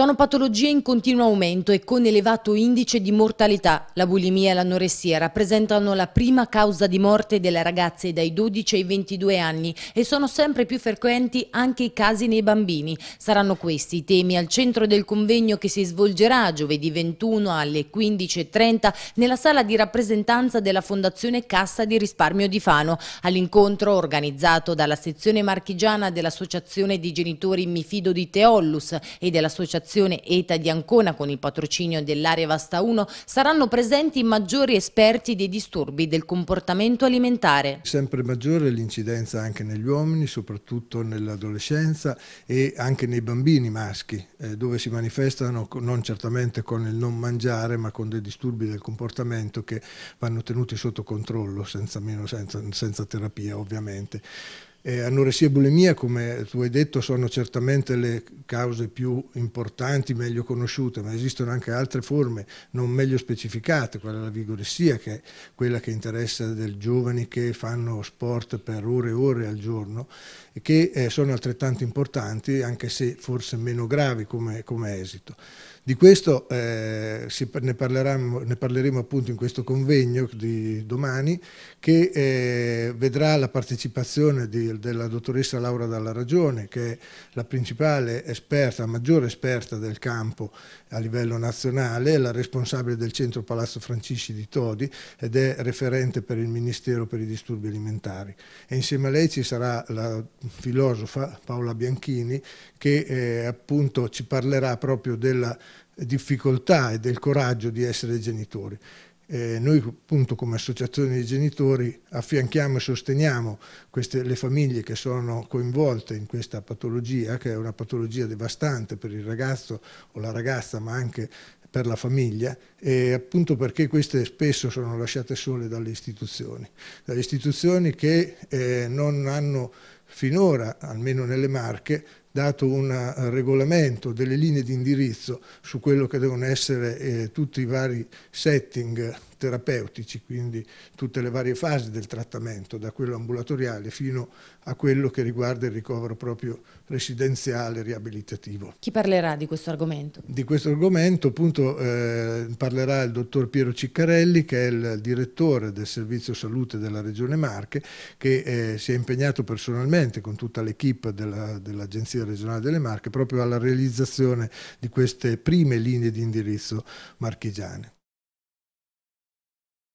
Sono patologie in continuo aumento e con elevato indice di mortalità. La bulimia e l'anoressia rappresentano la prima causa di morte delle ragazze dai 12 ai 22 anni e sono sempre più frequenti anche i casi nei bambini. Saranno questi i temi al centro del convegno che si svolgerà giovedì 21 alle 15.30 nella sala di rappresentanza della Fondazione Cassa di Risparmio di Fano, all'incontro organizzato dalla sezione marchigiana dell'Associazione di Genitori Mifido di Teollus e dell'Associazione dell'associazione ETA di Ancona con il patrocinio dell'area Vasta 1 saranno presenti maggiori esperti dei disturbi del comportamento alimentare. Sempre maggiore l'incidenza anche negli uomini, soprattutto nell'adolescenza e anche nei bambini maschi, eh, dove si manifestano non certamente con il non mangiare, ma con dei disturbi del comportamento che vanno tenuti sotto controllo, senza, meno, senza, senza terapia ovviamente. Eh, anoressia e bulimia, come tu hai detto, sono certamente le cause più importanti, meglio conosciute, ma esistono anche altre forme non meglio specificate, quella della vigoressia, che è quella che interessa dei giovani che fanno sport per ore e ore al giorno, e che eh, sono altrettanto importanti, anche se forse meno gravi come, come esito. Di questo eh, ne, ne, parleremo appunto in questo convegno di domani che eh, vedrà la partecipazione di, della dottoressa Laura Dalla Ragione che è la principale esperta, la maggiore esperta del campo a livello nazionale, la responsabile del centro Palazzo Francisci di Todi ed è referente per il Ministero per i disturbi alimentari. E insieme a lei ci sarà la filosofa Paola Bianchini che eh, appunto ci parlerà proprio della difficoltà e del coraggio di essere genitori. Eh, noi appunto come associazione dei genitori affianchiamo e sosteniamo queste, le famiglie che sono coinvolte in questa patologia, che è una patologia devastante per il ragazzo o la ragazza, ma anche per la famiglia e appunto perché queste spesso sono lasciate sole dalle istituzioni, dalle istituzioni che eh, non hanno finora, almeno nelle Marche, dato un eh, regolamento, delle linee di indirizzo su quello che devono essere eh, tutti i vari setting terapeutici, quindi tutte le varie fasi del trattamento, da quello ambulatoriale fino a quello che riguarda il ricovero proprio residenziale, riabilitativo. Chi parlerà di questo argomento? Di questo argomento appunto eh, parlerà il dottor Piero Ciccarelli che è il direttore del Servizio Salute della Regione Marche che eh, si è impegnato personalmente con tutta l'equipe dell'Agenzia dell Regionale delle Marche proprio alla realizzazione di queste prime linee di indirizzo marchigiane.